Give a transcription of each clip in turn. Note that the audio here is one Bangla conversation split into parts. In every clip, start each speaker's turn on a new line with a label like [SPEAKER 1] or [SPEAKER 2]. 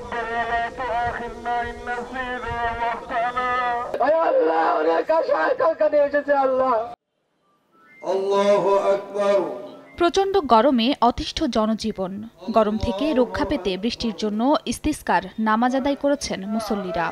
[SPEAKER 1] প্রচন্ড
[SPEAKER 2] প্রচণ্ড গরমে অতিষ্ঠ জনজীবন গরম থেকে রক্ষা পেতে বৃষ্টির জন্য ইস্তিস্কার নামাজ আদায় করেছেন মুসল্লিরা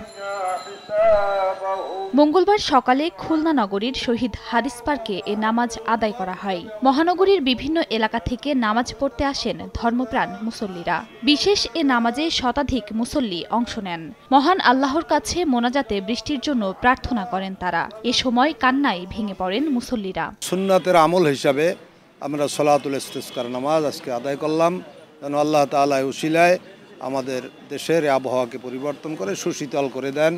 [SPEAKER 2] মঙ্গলবার সকালে খুলনা নগরীর শহীদ হারিস পার্কে এ নামাজ আদায় করা হয় মহানগরীর বিভিন্ন এলাকা থেকে নামাজ পড়তে আসেন ধর্মপ্রাণ মুসল্লিরা বিশেষ এ নামাজে শতাধিক মুসল্লি অংশ নেন মহান আল্লাহর কাছে মোনাজাতে বৃষ্টির জন্য প্রার্থনা করেন তারা এ সময় কান্নায় ভেঙে পড়েন মুসল্লিরা
[SPEAKER 1] সুন্নাতের আমল হিসাবে আমরা সলাতুল ইস্তিস্কার নামাজ আজকে আদায় করলাম যেন আল্লাহ তালায় উশিলায় আমাদের দেশের আবহাওয়াকে পরিবর্তন করে সুশীতল করে দেন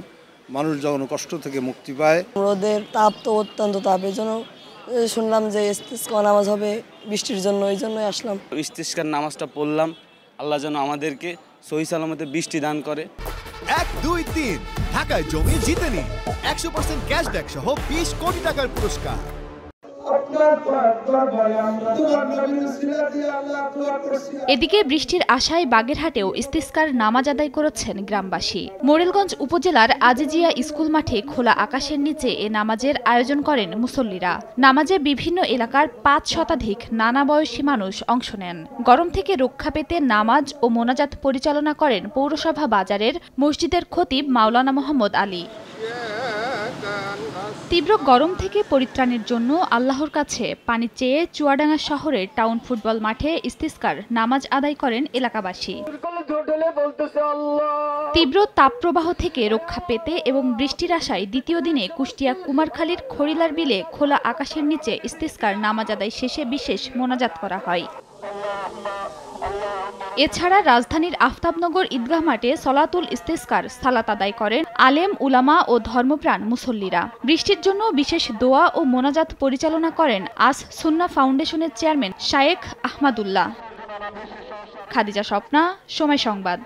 [SPEAKER 1] মানুষ যখন কষ্ট থেকে মুক্তি পায় রোদের তাপ তো অত্যন্ত তাপ এই জন্য শুনলাম যে ইস্তিস্কার নামাজ হবে বৃষ্টির জন্য ওই জন্যই আসলাম
[SPEAKER 2] ইস্তিস্কার নামাজটা পড়লাম আল্লাহ যেন আমাদেরকে সহি সালামতে বৃষ্টি দান করে এক দুই তিন ঢাকায় জমি জিতে নিন
[SPEAKER 1] একশো পার্সেন্ট ক্যাশব্যাক সহ বিশ কোটি টাকার পুরস্কার
[SPEAKER 2] এদিকে বৃষ্টির আশায় বাগেরহাটেও ইস্তিস্কার নামাজ আদায় করেছেন গ্রামবাসী মোরেলগঞ্জ উপজেলার আজিজিয়া স্কুল মাঠে খোলা আকাশের নিচে এ নামাজের আয়োজন করেন মুসল্লিরা নামাজে বিভিন্ন এলাকার পাঁচ শতাধিক নানা বয়সী মানুষ অংশ নেন গরম থেকে রক্ষা পেতে নামাজ ও মোনাজাত পরিচালনা করেন পৌরসভা বাজারের মসজিদের খতিব মাওলানা মোহাম্মদ আলী তীব্র গরম থেকে পরিত্রাণের জন্য আল্লাহর কাছে পানি চেয়ে চুয়াডাঙ্গা শহরের টাউন ফুটবল মাঠে ইস্তিস্কার নামাজ আদায় করেন এলাকাবাসী তীব্র তাপপ্রবাহ থেকে রক্ষা পেতে এবং বৃষ্টির আশায় দ্বিতীয় দিনে কুষ্টিয়া কুমারখালীর খড়িলার বিলে খোলা আকাশের নিচে ইস্তিস্কার নামাজ আদায় শেষে বিশেষ মোনাজাত করা হয় এছাড়া রাজধানীর আফতাবনগর ঈদগাহ মাঠে সলাতুল ইস্তেস্কার সালাত আদায় করেন আলেম উলামা ও ধর্মপ্রাণ মুসল্লিরা বৃষ্টির জন্য বিশেষ দোয়া ও মোনাজাত পরিচালনা করেন আস সুন্না ফাউন্ডেশনের চেয়ারম্যান শায়েখ আহমাদুল্লাহ খাদিজা স্বপ্না সময় সংবাদ